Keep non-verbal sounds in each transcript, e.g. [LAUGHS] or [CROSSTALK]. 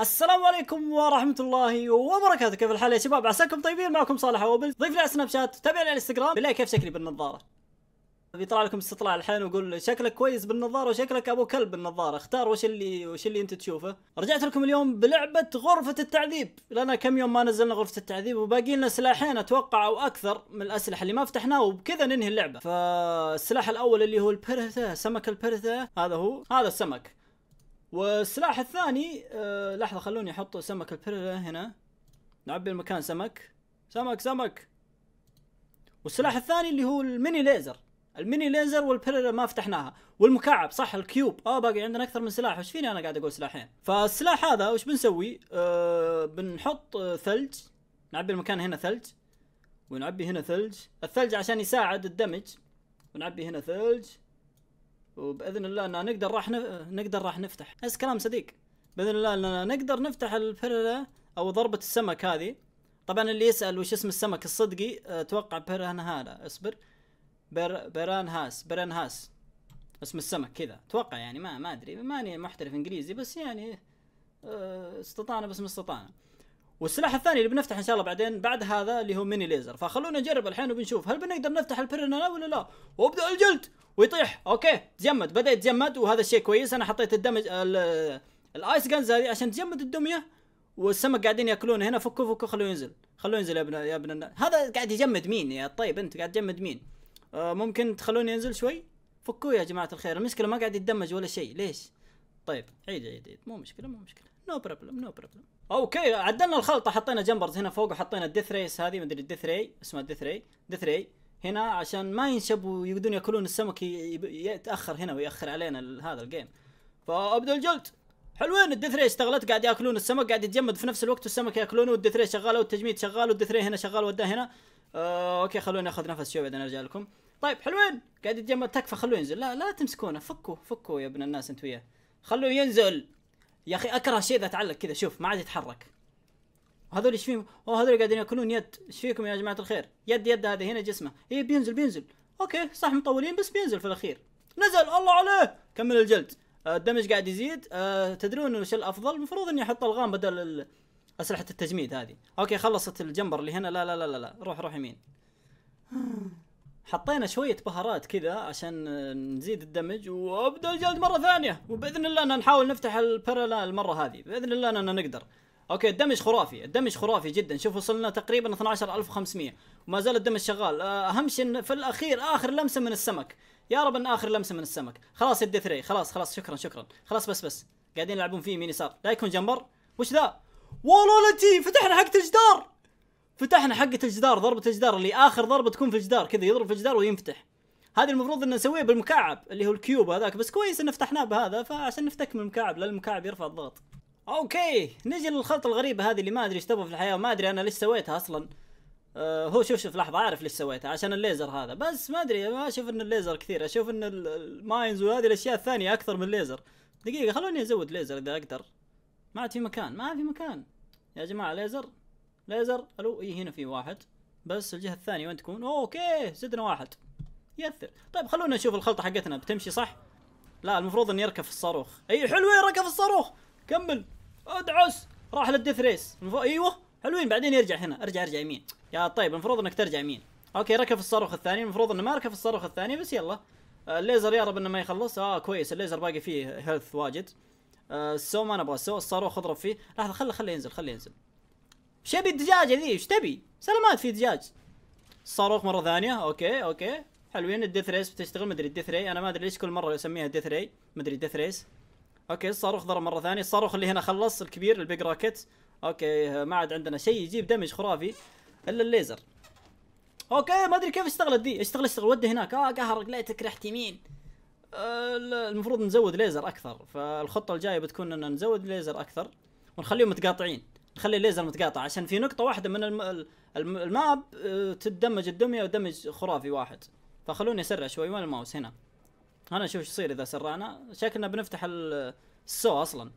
السلام عليكم ورحمة الله وبركاته كيف الحال يا شباب عساكم طيبين معكم صالح وبل ضيف لي على سناب شات تابعني على الانستغرام بالله كيف شكلي بالنظارة بيطلع لكم استطلاع الحين ويقول شكلك كويس بالنظارة وشكلك ابو كلب بالنظارة اختار وش اللي وش اللي انت تشوفه رجعت لكم اليوم بلعبة غرفة التعذيب لنا كم يوم ما نزلنا غرفة التعذيب وباقي لنا سلاحين اتوقع او اكثر من الاسلحة اللي ما فتحناه وبكذا ننهي اللعبة فالسلاح الاول اللي هو البرثة سمك البرثة هذا هو هذا السمك والسلاح الثاني آه لحظه خلوني احط سمك البريلا هنا نعبي المكان سمك سمك سمك والسلاح نعم. الثاني اللي هو الميني ليزر الميني ليزر والبريلا ما فتحناها والمكعب صح الكيوب اه باقي عندنا اكثر من سلاح وش فيني انا قاعد اقول سلاحين فالسلاح هذا وش بنسوي آه بنحط آه، ثلج نعبي المكان هنا ثلج ونعبي هنا ثلج الثلج عشان يساعد الدمج ونعبي هنا ثلج وباذن الله ان نقدر راح نف... نقدر راح نفتح نفس كلام صديق باذن الله اننا نقدر نفتح البرله او ضربه السمك هذه طبعا اللي يسال وش اسم السمك الصدقي اتوقع بيران هذا اصبر بير... بيران هاس بيران هاس اسم السمك كذا اتوقع يعني ما ما ادري ماني محترف انجليزي بس يعني آه، استطعنا بس ما استطعنا والسلاح الثاني اللي بنفتح ان شاء الله بعدين بعد هذا اللي هو ميني ليزر فخلونا نجرب الحين وبنشوف هل بنقدر نفتح البرنا ولا لا وابدا الجلد ويطيح اوكي تجمد بدا يتجمد وهذا الشيء كويس انا حطيت الدمج الايس جنز هذه عشان تجمد الدميه والسمك قاعدين ياكلون هنا فكوا فكوا خلوه ينزل خلوه ينزل يا ابن يا ابن هذا قاعد يجمد مين يا طيب انت قاعد تجمد مين آه ممكن تخلوني ينزل شوي فكوه يا جماعه الخير المشكله ما قاعد يتدمج ولا شيء ليش طيب عيد عيد عيد مو مشكله مو مشكله نو بروبلم نو بروبلم اوكي عدلنا الخلطه حطينا جمبرز هنا فوق وحطينا الديث ريس هذه مدري الديث ري اسمها الديث ري ديث ري هنا عشان ما ينشب ويقدرون ياكلون السمك يتاخر هنا وياخر علينا هذا الجيم فابدا الجلد حلوين ري اشتغلت قاعد ياكلون السمك قاعد يتجمد في نفس الوقت والسمك ياكلونه ري شغاله والتجميد شغال والدثري هنا شغال وداه هنا آه اوكي خلوني اخذ نفس شوي بعدين ارجع لكم طيب حلوين قاعد يتجمد تكفى خلوه ينزل لا لا تمسكونه فكوا فكوا يا ابن الناس انت وياه خلوه ينزل يا اخي اكره شيء اذا تعلق كذا شوف ما عاد يتحرك هذول ايش فيهم؟ اوه هذول قاعدين ياكلون يد، ايش فيكم يا جماعه الخير؟ يد يد هذا هنا جسمه، اي بينزل بينزل، اوكي صح مطولين بس بينزل في الاخير. نزل الله عليه، كمل الجلد، آه، الدمج قاعد يزيد، أه تدرون وش الافضل؟ المفروض اني احط الغام بدل اسلحه التجميد هذه، اوكي خلصت الجمبر اللي هنا لا لا لا, لا. روح روح يمين. حطينا شوية بهارات كذا عشان نزيد الدمج وابدا الجلد مرة ثانية وباذن الله ان نحاول نفتح البارالال المرة هذه باذن الله اننا نقدر. اوكي الدمج خرافي، الدمج خرافي جدا، شوف وصلنا تقريبا 12500 وما زال الدمج شغال، آه، اهم شيء في الاخير اخر لمسة من السمك. يا رب ان اخر لمسة من السمك، خلاص يدي ثري، خلاص خلاص شكرا شكرا، خلاص بس بس. قاعدين يلعبون فيه مين يسار، لا يكون جمبر، وش ذا؟ والله لتي فتحنا حق الجدار فتحنا حقه الجدار ضربه الجدار اللي اخر ضربه تكون في الجدار كذا يضرب في الجدار وينفتح هذه المفروض ان نسويها بالمكعب اللي هو الكيوب هذاك بس كويس ان فتحناه بهذا فعشان نفتك من المكعب لان المكعب يرفع الضغط اوكي نجي للخلطه الغريبه هذه اللي ما ادري ايش تبغى في الحياه وما ادري انا ليش سويتها اصلا أه هو شوف شوف لحظه عارف ليش سويتها عشان الليزر هذا بس ما ادري ما اشوف ان الليزر كثير اشوف ان الماينز وهذه الاشياء الثانيه اكثر من الليزر دقيقه خلوني ازود ليزر اذا اقدر ما عاد في مكان ما في مكان يا جماعه ليزر ليزر الو اي هنا في واحد بس الجهه الثانيه وين تكون اوكي زدنا واحد ياثر طيب خلونا نشوف الخلطه حقتنا بتمشي صح لا المفروض انه يركب في الصاروخ اي حلوين ركب في الصاروخ كمل ادعس راح للديث ريس ايوه حلوين بعدين يرجع هنا ارجع ارجع يمين يا طيب المفروض انك ترجع يمين اوكي ركب في الصاروخ الثاني المفروض انه ما ركب في الصاروخ الثاني بس يلا آه، الليزر يا رب انه ما يخلص اه كويس الليزر باقي فيه هيلث واجد آه السو ما نبغى السو الصاروخ اضرب فيه لحظه خله خله ينزل خله ينزل ايش ابي الدجاجه ذي ايش تبي؟ سلامات في دجاج الصاروخ مره ثانيه اوكي اوكي حلوين الديث ريس بتشتغل مدري الديث ري انا ما ادري ليش كل مره اسميها ديث ري مدري الديث ريس اوكي الصاروخ ضرب مره ثانيه الصاروخ اللي هنا خلص الكبير البيج راكت اوكي ما عاد عندنا شيء يجيب دمج خرافي الا الليزر اوكي ما ادري كيف اشتغلت دي اشتغل اشتغل وده هناك اه قهر رجليتك رحت يمين آه المفروض نزود ليزر اكثر فالخطه الجايه بتكون ان نزود ليزر اكثر ونخليهم متقاطعين تخلي الليزر متقاطع عشان في نقطه واحده من الم... الماب آه، تدمج الدميه ودمج خرافي واحد فخلوني اسرع شوي وين الماوس هنا انا اشوف ايش يصير اذا سرعنا شكلنا بنفتح السو اصلا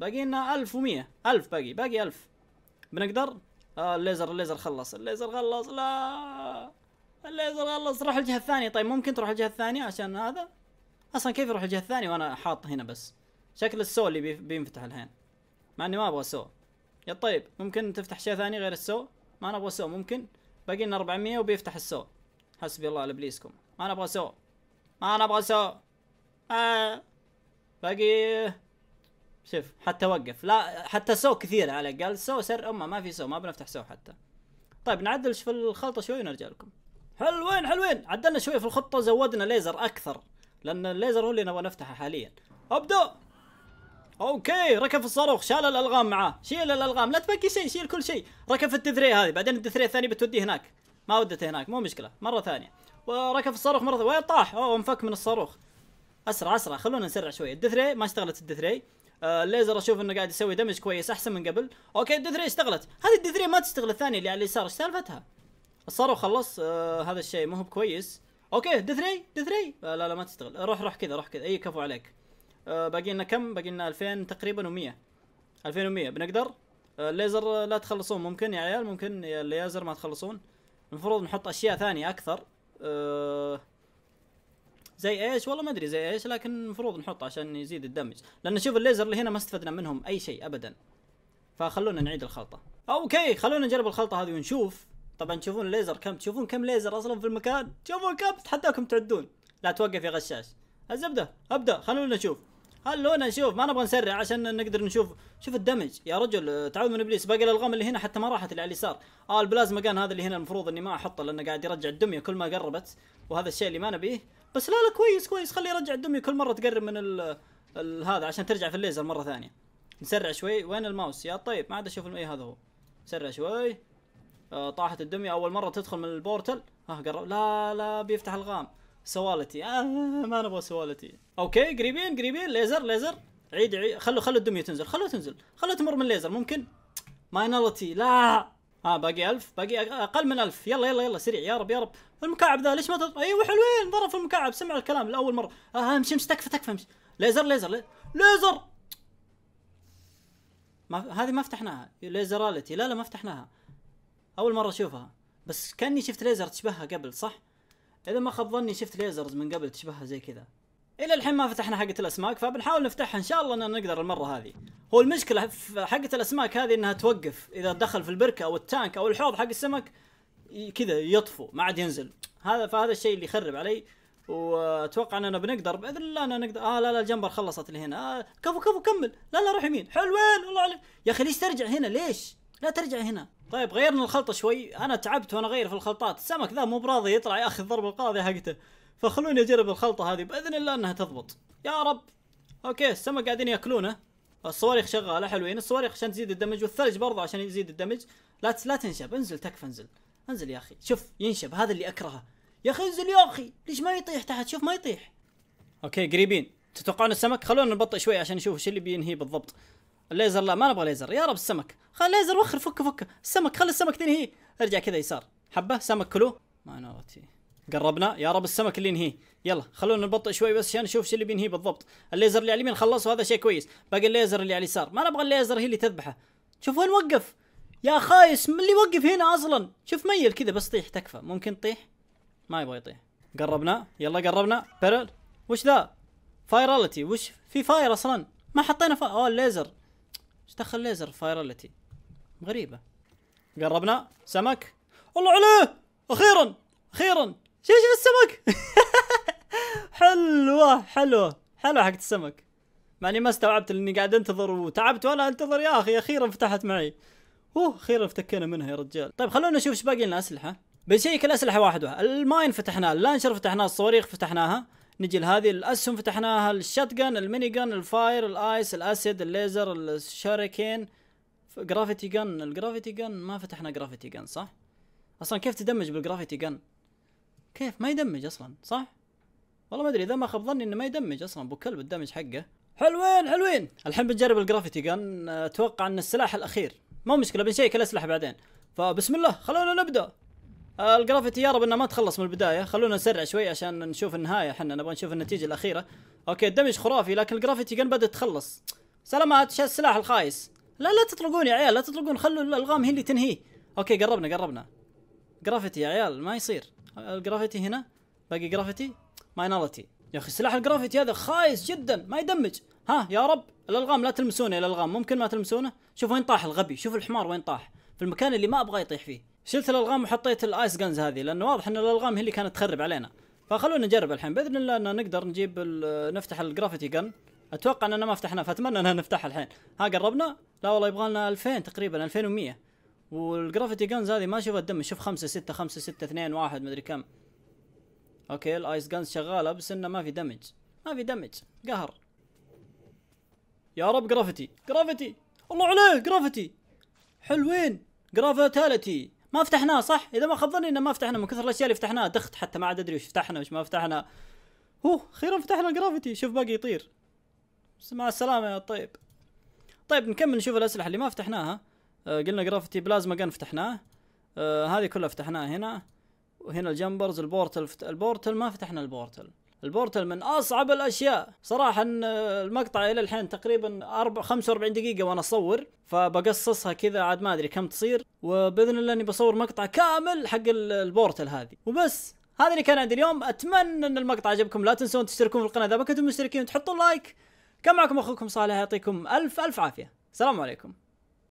باقي لنا 1100 1000 باقي باقي 1000 بنقدر آه الليزر الليزر خلص الليزر خلص لا الليزر خلص روح الجهه الثانيه طيب ممكن تروح الجهه الثانيه عشان هذا اصلا كيف يروح الجهه الثانيه وانا حاط هنا بس شكل السو اللي بينفتح الحين مع اني ما ابغى سو يا طيب ممكن تفتح شيء ثاني غير السو ما انا ابغى سو ممكن باقي لنا 400 وبيفتح السو حسبي الله على ابليسكم ما انا ابغى سو ما انا ابغى سو آه. باقي شوف حتى وقف لا حتى سو كثير على قال سو سر امه ما في سو ما بنفتح سو حتى طيب نعدل في الخلطه شوي ونرجع لكم حلوين حلوين عدلنا شوي في الخطه زودنا ليزر اكثر لان الليزر هو اللي نبغى نفتحه حاليا ابدا اوكي ركب الصاروخ شال الالغام معاه شيل الالغام لا تبقي شيء شيل كل شيء ركب الدثري هذه بعدين الدثري الثانيه بتوديه هناك ما ودته هناك مو مشكله مره ثانيه وركب الصاروخ مره ثانيه وين طاح اوه انفك من الصاروخ اسرع اسرع خلونا نسرع شويه الدثري ما اشتغلت الدثري آه الليزر اشوف انه قاعد يسوي دمج كويس احسن من قبل اوكي الدثري اشتغلت هذه الدثري ما تشتغل الثانيه اللي على اليسار ايش سالفتها الصاروخ خلص آه هذا الشيء مو هو بكويس اوكي دثري دثري آه لا لا ما تشتغل روح روح كذا روح كذا اي كفو عليك آه، باقي لنا كم باقي لنا 2000 تقريبا و100 2100 بنقدر آه، الليزر لا تخلصون ممكن يا عيال ممكن يا الليزر ما تخلصون المفروض نحط اشياء ثانيه اكثر آه، زي ايش والله ما ادري زي ايش لكن المفروض نحط عشان يزيد الدمج لان شوف الليزر اللي هنا ما استفدنا منهم اي شيء ابدا فخلونا نعيد الخلطه اوكي خلونا نجرب الخلطه هذه ونشوف طبعا تشوفون الليزر كم تشوفون كم ليزر اصلا في المكان تشوفون كم تحداكم تعدون لا توقف يا غشاش الزبده ابدا خلونا نشوف خلونا نشوف ما نبغى نسرع عشان نقدر نشوف شوف الدمج يا رجل تعود من ابليس باقي الالغام اللي هنا حتى ما راحت اللي على اليسار اه البلازما كان هذا اللي هنا المفروض اني ما احطه لانه قاعد يرجع الدميه كل ما قربت وهذا الشيء اللي ما نبيه بس لا لا كويس كويس خليه يرجع الدميه كل مره تقرب من ال... الـ هذا عشان ترجع في الليزر مره ثانيه نسرع شوي وين الماوس يا طيب ما عاد اشوف اي هذا هو سرع شوي آه طاحت الدميه اول مره تدخل من البورتل ها قرب لا لا بيفتح الغام سوالتي آه ما نبغى سوالتي اوكي قريبين قريبين ليزر ليزر عيد عيد خلوا خلوا الدميه تنزل خلوا تنزل خلوا تمر من ليزر ممكن ماينالتي لا ها آه باقي ألف باقي اقل من ألف يلا يلا يلا سريع يا رب يا رب المكعب ذا ليش ما تضرب ايوه حلوين ضرب في المكعب سمع الكلام لاول مره آه, آه، امشي امشي تكفى تكفى امشي ليزر ليزر ليزر ما هذه ما فتحناها ليزرالتي لا لا ما فتحناها اول مره اشوفها بس كاني شفت ليزر تشبهها قبل صح اذا ما خاب ظني شفت ليزرز من قبل تشبهها زي كذا الى الحين ما فتحنا حقه الاسماك فبنحاول نفتحها ان شاء الله اننا نقدر المره هذه هو المشكله في حقه الاسماك هذه انها توقف اذا دخل في البركه او التانك او الحوض حق السمك كذا يطفو ما عاد ينزل هذا فهذا الشيء اللي يخرب علي واتوقع اننا بنقدر باذن الله اننا نقدر اه لا لا الجمبر خلصت اللي هنا آه كفو كفو كمل لا لا روح يمين حلوين الله عليك يا اخي ليش ترجع هنا ليش لا ترجع هنا طيب غيرنا الخلطه شوي انا تعبت وانا اغير في الخلطات السمك ذا مو براضي يطلع ياخذ ضرب القاضيه حقته فخلوني اجرب الخلطه هذه باذن الله انها تضبط يا رب اوكي السمك قاعدين ياكلونه الصواريخ شغاله حلوين الصواريخ عشان تزيد الدمج والثلج برضه عشان يزيد الدمج لا لا تنشب انزل تكفى انزل انزل يا اخي شوف ينشب هذا اللي اكرهه يا اخي انزل يا اخي ليش ما يطيح تحت شوف ما يطيح اوكي قريبين تتوقعون السمك خلونا نبطئ شوي عشان نشوف ايش اللي بينهي بالضبط الليزر لا ما نبغى ليزر يا رب السمك خل الليزر وخر فكه فكه السمك خلي السمك تنهيه ارجع كذا يسار حبه سمك كلوه ما قربنا يا رب السمك اللي ينهيه يلا خلونا نبطئ شوي بس عشان نشوف شو اللي بينهيه بالضبط الليزر اللي على اليمين خلص وهذا شيء كويس باقي الليزر اللي على اليسار ما نبغى الليزر هي اللي تذبحه شوف وين وقف يا خايس من اللي يوقف هنا اصلا شوف ميل كذا بس طيح تكفى ممكن تطيح ما يبغى يطيح قربنا يلا قربنا بيرل وش ذا فايراليتي وش في فاير اصلا ما حطينا فا اوه الليزر ايش دخل ليزر فايرالتي غريبه قربنا سمك الله عليه اخيرا اخيرا شوف شوف السمك [LAUGHS] حلوه حلوه حلوه حقت السمك مع اني ما استوعبت لاني قاعد انتظر وتعبت وانا انتظر يا اخي اخيرا فتحت معي اوه اخيرا افتكينا منها يا رجال طيب خلونا نشوف ايش باقي لنا اسلحه بنشيك الاسلحه واحد واحد الماين فتحناه اللانشر فتحناه الصواريخ فتحناها نجي لهذه الاسهم فتحناها الشات جان الميني جن الفاير الايس الاسيد الليزر الشوريكين جرافيتي جن الجرافيتي جن ما فتحنا جرافيتي جن صح اصلا كيف تدمج بالجرافيتي جن كيف ما يدمج اصلا صح والله ما ادري اذا ما خاب ظني انه ما يدمج اصلا ابو كلب الدمج حقه حلوين حلوين الحين بنجرب الجرافيتي جن اتوقع ان السلاح الاخير مو مشكله بنشيك الاسلحه بعدين فبسم الله خلونا نبدا الجرافيتي يا رب انه ما تخلص من البدايه خلونا نسرع شوي عشان نشوف النهايه احنا نبغى نشوف النتيجه الاخيره اوكي الدمج خرافي لكن الجرافيتي جن بدات تخلص سلامات شو السلاح الخايس لا لا تطلقون يا عيال لا تطلقون خلوا الالغام هي اللي تنهيه اوكي قربنا قربنا جرافيتي يا عيال ما يصير الجرافيتي هنا باقي جرافيتي مايناليتي يا اخي سلاح الجرافيتي هذا خايس جدا ما يدمج ها يا رب الالغام لا تلمسونه الالغام ممكن ما تلمسونه شوف وين طاح الغبي شوف الحمار وين طاح في المكان اللي ما ابغى يطيح فيه شلت الالغام وحطيت الايس جنز هذه لانه واضح ان الالغام هي اللي كانت تخرب علينا فخلونا نجرب الحين باذن الله ان نقدر نجيب نفتح الجرافيتي جن اتوقع اننا ما فتحناه فاتمنى اننا نفتحها الحين ها قربنا لا والله يبغى لنا 2000 تقريبا 2100 والجرافيتي جنز هذه ما اشوفها الدم شوف 5 6 5 6 2 1 مدري كم اوكي الايس جنز شغاله بس انه ما في دمج ما في دمج قهر يا رب جرافيتي جرافيتي الله عليه جرافيتي حلوين جرافيتاليتي ما فتحناه صح اذا ما خاب ظني انه ما فتحنا من كثر الاشياء اللي فتحناها دخت حتى ما عاد ادري وش فتحنا وش ما فتحنا هو اخيرا فتحنا الجرافيتي شوف باقي يطير مع السلامه يا طيب طيب نكمل نشوف الاسلحه اللي ما فتحناها آه قلنا جرافيتي بلازما جن فتحناه آه هذه كلها فتحناها هنا وهنا الجمبرز البورتل فت... البورتل ما فتحنا البورتل البورتل من اصعب الاشياء صراحه المقطع الى الحين تقريبا 45 دقيقه وانا اصور فبقصصها كذا عاد ما ادري كم تصير وباذن الله اني بصور مقطع كامل حق البورتل هذه وبس هذا اللي كان عندي اليوم اتمنى ان المقطع عجبكم لا تنسون تشتركون في القناه اذا ما كنتم مشتركين وتحطون لايك كان معكم اخوكم صالح يعطيكم الف الف عافيه سلام عليكم